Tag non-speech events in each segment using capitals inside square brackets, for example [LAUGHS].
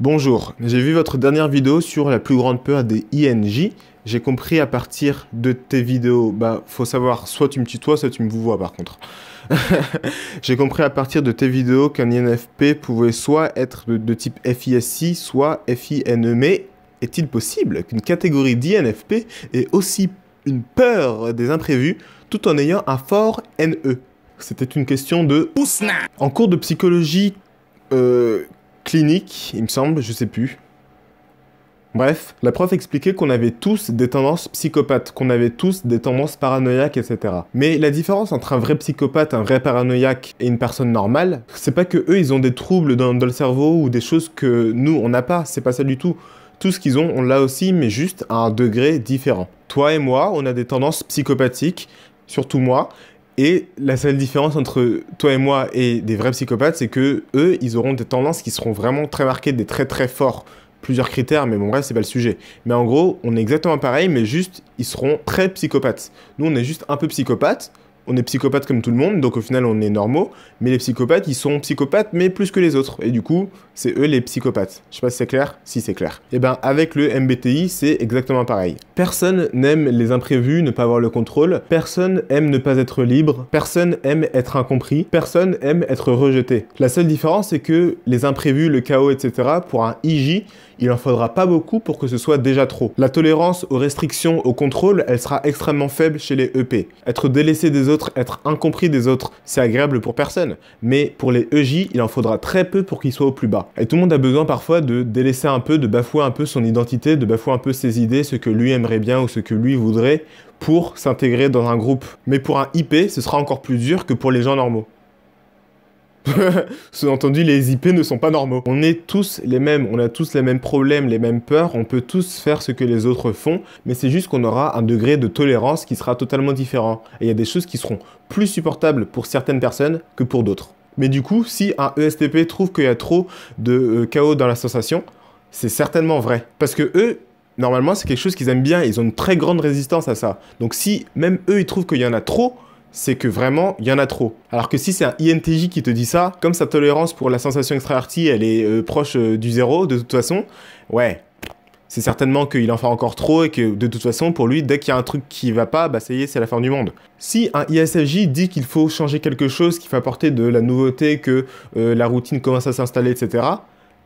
Bonjour, j'ai vu votre dernière vidéo sur la plus grande peur des INJ. J'ai compris à partir de tes vidéos, bah faut savoir, soit tu me tutoies, soit tu me vous par contre. [LAUGHS] j'ai compris à partir de tes vidéos qu'un INFP pouvait soit être de, type FISI, soit FINE, mais e. est-il possible qu'une catégorie d'INFP ait aussi une peur des imprévus tout en ayant un fort NE C'était une question de... En cours de psychologie euh, clinique, il me semble, je sais plus. Bref, la prof expliquait qu'on avait tous des tendances psychopathes, qu'on avait tous des tendances paranoïaques, etc. Mais la différence entre un vrai psychopathe, un vrai paranoïaque et une personne normale, c'est pas que eux ils ont des troubles dans, dans le cerveau ou des choses que nous on n'a pas, c'est pas ça du tout. Tout ce qu'ils ont, on l'a aussi, mais juste à un degré différent. Toi et moi, on a des tendances psychopathiques, surtout moi, et la seule différence entre toi et moi et des vrais psychopathes, c'est que eux, ils auront des tendances qui seront vraiment très marquées, des très très forts. Plusieurs critères, mais bon, bref, c'est pas le sujet. Mais en gros, on est exactement pareil, mais juste, ils seront très psychopathes. Nous, on est juste un peu psychopathes, on est psychopathe comme tout le monde, donc au final on est normaux, mais les psychopathes, ils sont psychopathes, mais plus que les autres. Et du coup, c'est eux les psychopathes. Je sais pas si c'est clair Si c'est clair. Et eh ben avec le MBTI, c'est exactement pareil. Personne n'aime les imprévus, ne pas avoir le contrôle, personne aime ne pas être libre, personne aime être incompris, personne aime être rejeté. La seule différence, c'est que les imprévus, le chaos, etc., pour un IJ, il en faudra pas beaucoup pour que ce soit déjà trop. La tolérance aux restrictions, aux contrôles, elle sera extrêmement faible chez les EP. Être délaissé des autres, être incompris des autres, c'est agréable pour personne. Mais pour les EJ, il en faudra très peu pour qu'ils soient au plus bas. Et tout le monde a besoin parfois de délaisser un peu, de bafouer un peu son identité, de bafouer un peu ses idées, ce que lui aimerait bien ou ce que lui voudrait pour s'intégrer dans un groupe. Mais pour un IP, ce sera encore plus dur que pour les gens normaux. [LAUGHS] Sous-entendu, les IP ne sont pas normaux. On est tous les mêmes, on a tous les mêmes problèmes, les mêmes peurs, on peut tous faire ce que les autres font, mais c'est juste qu'on aura un degré de tolérance qui sera totalement différent. Et il y a des choses qui seront plus supportables pour certaines personnes que pour d'autres. Mais du coup, si un ESTP trouve qu'il y a trop de euh, chaos dans la sensation, c'est certainement vrai. Parce que eux, normalement, c'est quelque chose qu'ils aiment bien, ils ont une très grande résistance à ça. Donc si même eux, ils trouvent qu'il y en a trop, c'est que vraiment, il y en a trop. Alors que si c'est un INTJ qui te dit ça, comme sa tolérance pour la sensation extravertie, elle est euh, proche euh, du zéro, de toute façon, ouais, c'est certainement qu'il en fait encore trop et que de toute façon, pour lui, dès qu'il y a un truc qui va pas, bah ça y est, c'est la fin du monde. Si un ISFJ dit qu'il faut changer quelque chose, qu'il faut apporter de la nouveauté, que euh, la routine commence à s'installer, etc.,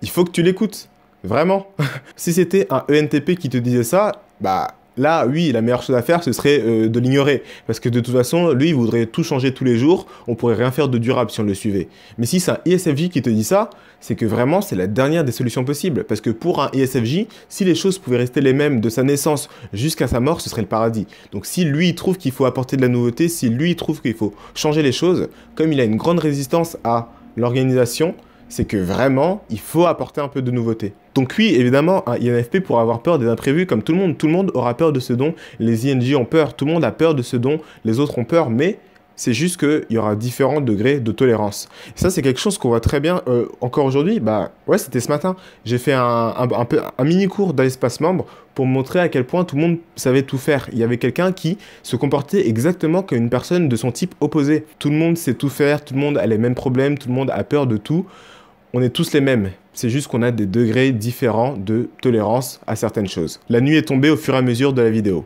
il faut que tu l'écoutes. Vraiment. [LAUGHS] si c'était un ENTP qui te disait ça, bah Là, oui, la meilleure chose à faire, ce serait euh, de l'ignorer. Parce que de toute façon, lui, il voudrait tout changer tous les jours. On pourrait rien faire de durable si on le suivait. Mais si c'est un ISFJ qui te dit ça, c'est que vraiment, c'est la dernière des solutions possibles. Parce que pour un ISFJ, si les choses pouvaient rester les mêmes de sa naissance jusqu'à sa mort, ce serait le paradis. Donc si lui, il trouve qu'il faut apporter de la nouveauté, si lui, il trouve qu'il faut changer les choses, comme il a une grande résistance à l'organisation, c'est que vraiment, il faut apporter un peu de nouveauté. Donc oui, évidemment, un INFP pour avoir peur des imprévus comme tout le monde. Tout le monde aura peur de ce don. Les ING ont peur, tout le monde a peur de ce don, les autres ont peur, mais c'est juste qu'il y aura différents degrés de tolérance. ça, c'est quelque chose qu'on voit très bien euh, encore aujourd'hui. Bah ouais, c'était ce matin. J'ai fait un, un mini cours dans l'espace membre pour montrer à quel point tout le monde savait tout faire. Il y avait quelqu'un qui se comportait exactement comme une personne de son type opposé. Tout le monde sait tout faire, tout le monde a les mêmes problèmes, tout le monde a peur de tout. On est tous les mêmes. C'est juste qu'on a des degrés différents de tolérance à certaines choses. La nuit est tombée au fur et à mesure de la vidéo.